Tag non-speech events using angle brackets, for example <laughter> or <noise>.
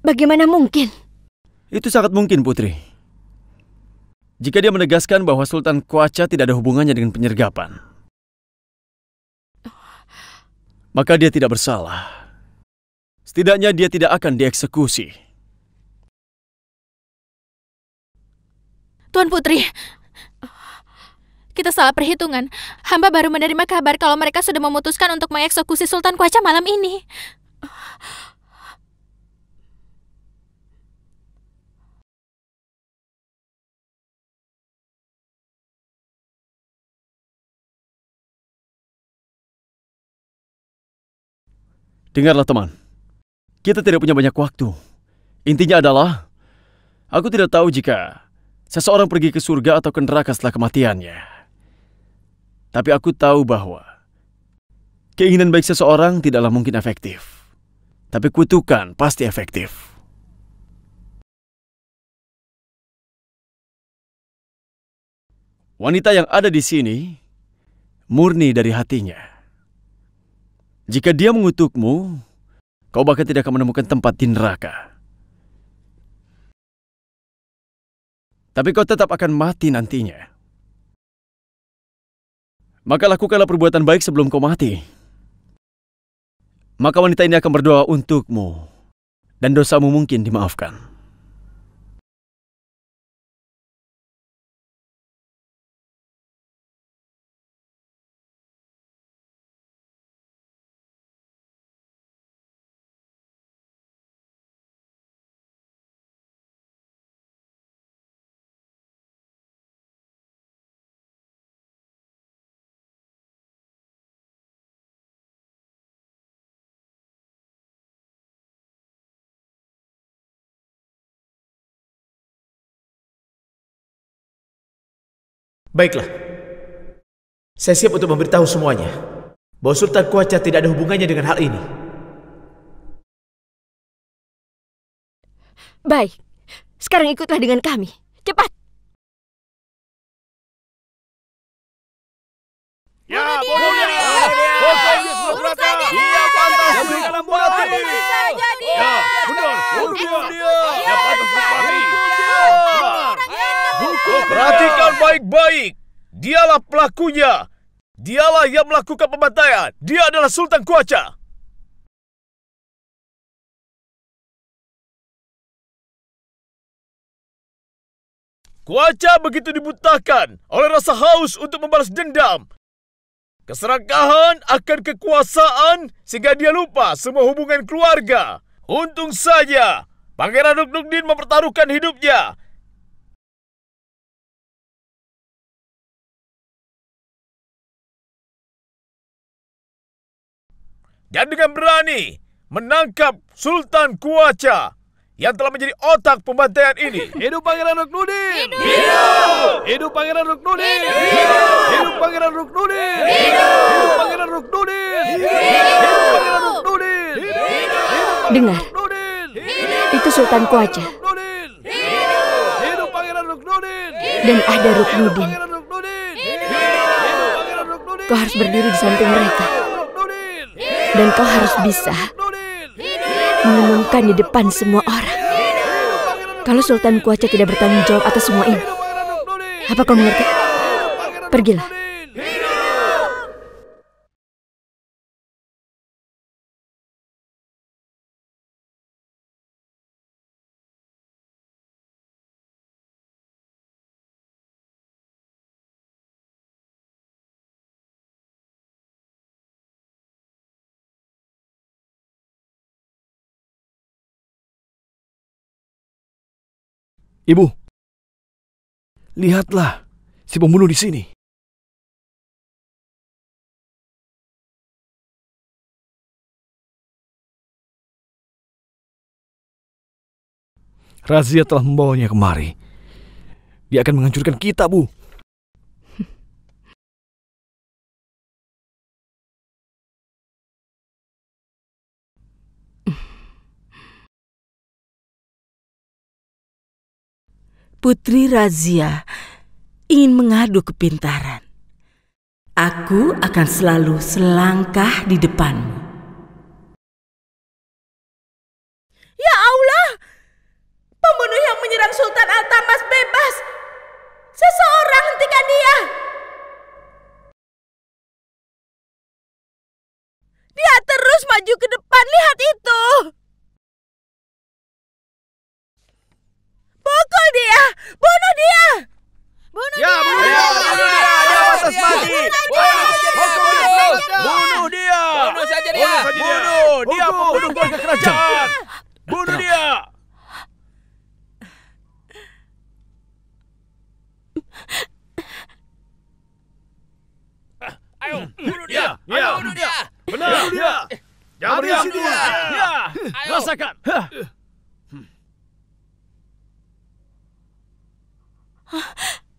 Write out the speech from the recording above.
Bagaimana mungkin? Itu sangat mungkin, Putri. Jika dia menegaskan bahwa Sultan Kuaca tidak ada hubungannya dengan penyergapan, maka dia tidak bersalah. Setidaknya dia tidak akan dieksekusi. Tuan Putri, kita salah perhitungan. Hamba baru menerima kabar kalau mereka sudah memutuskan untuk mengeksekusi Sultan Kuaca malam ini. Dengarlah teman, kita tidak punya banyak waktu. Intinya adalah, aku tidak tahu jika seseorang pergi ke surga atau ke neraka setelah kematiannya. Tapi aku tahu bahwa keinginan baik seseorang tidaklah mungkin efektif. Tapi kutukan pasti efektif. Wanita yang ada di sini murni dari hatinya. Jika dia mengutukmu, kau bahkan tidak akan menemukan tempat di neraka. Tapi kau tetap akan mati nantinya. Maka lakukanlah perbuatan baik sebelum kau mati. Maka wanita ini akan berdoa untukmu, dan dosamu mungkin dimaafkan. Baiklah. Saya siap untuk memberitahu semuanya bahwa Sultan Kuaca tidak ada hubungannya dengan hal ini. Baik. Sekarang ikutlah dengan kami. Cepat. Ya, Bonodia! Bonodia! Iya, pantas! Ya, benar! Benar! baik-baik. Dialah pelakunya. Dialah yang melakukan pembantaian. Dia adalah Sultan Kuaca. Kuaca begitu dibutakan oleh rasa haus untuk membalas dendam. Keserakahan akan kekuasaan sehingga dia lupa semua hubungan keluarga. Untung saja, Pangeran Dukdin mempertaruhkan hidupnya dan dengan berani menangkap Sultan Kuaca yang telah menjadi otak pembantaian ini. <laughs> Hidup Pangeran Ruknudin! Hidup! Hidup, Hidup Pangeran Ruknudin! Hidup! Hidup Pangeran Ruknudin! Hidup! Hidup Pangeran Ruknudin! Hidup! Hidup Pangeran Ruknudin! Hidup! Dengar. Itu Sultan Kuaca. Hidup Pangeran Dan ada Ruknudin. Kau harus berdiri di samping mereka. Dan kau harus bisa mengumumkan di depan semua orang. Kalau Sultan Kuaca tidak bertanggung jawab atas semua ini, apa kau mengerti? Pergilah. Ibu, lihatlah si pembunuh di sini. Razia telah membawanya kemari. Dia akan menghancurkan kita, Bu. Putri Razia ingin mengadu kepintaran. Aku akan selalu selangkah di depanmu. Ya Allah! Pembunuh yang menyerang Sultan Altamas bebas! Seseorang hentikan dia! Dia terus maju ke depan, lihat itu! Pukul dia! Bunuh dia! Bunuh dia ya, dia! Bunuh dia! Bunuh dia! dia bunuh mati! Bunuh dia! Bunuh saja dia! Bunuh! Dia pembunuh keluarga kerajaan! Bunuh dia! Ayo, hmm. bunuh ya, dia! Ya. Ayo, bunuh dia! Benar! Bunuh dia! Ya. Jangan bunuh dia! Rasakan! 啊